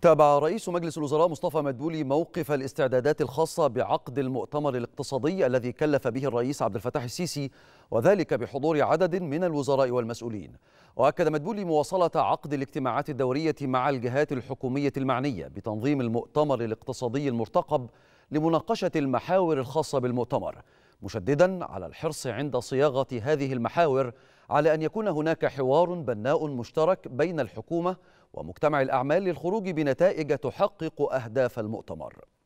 تابع رئيس مجلس الوزراء مصطفى مدبولي موقف الاستعدادات الخاصة بعقد المؤتمر الاقتصادي الذي كلف به الرئيس عبد الفتاح السيسي وذلك بحضور عدد من الوزراء والمسؤولين وأكد مدبولي مواصلة عقد الاجتماعات الدورية مع الجهات الحكومية المعنية بتنظيم المؤتمر الاقتصادي المرتقب لمناقشة المحاور الخاصة بالمؤتمر مشددا على الحرص عند صياغة هذه المحاور على أن يكون هناك حوار بناء مشترك بين الحكومة ومجتمع الأعمال للخروج بنتائج تحقق أهداف المؤتمر